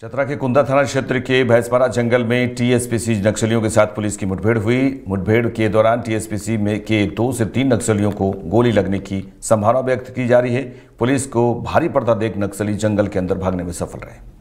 चतरा के कुंदा थाना क्षेत्र के भैंसपारा जंगल में टीएसपीसी नक्सलियों के साथ पुलिस की मुठभेड़ हुई मुठभेड़ के दौरान टीएसपीसी में के दो से तीन नक्सलियों को गोली लगने की संभावना व्यक्त की जा रही है पुलिस को भारी पड़ता देख नक्सली जंगल के अंदर भागने में सफल रहे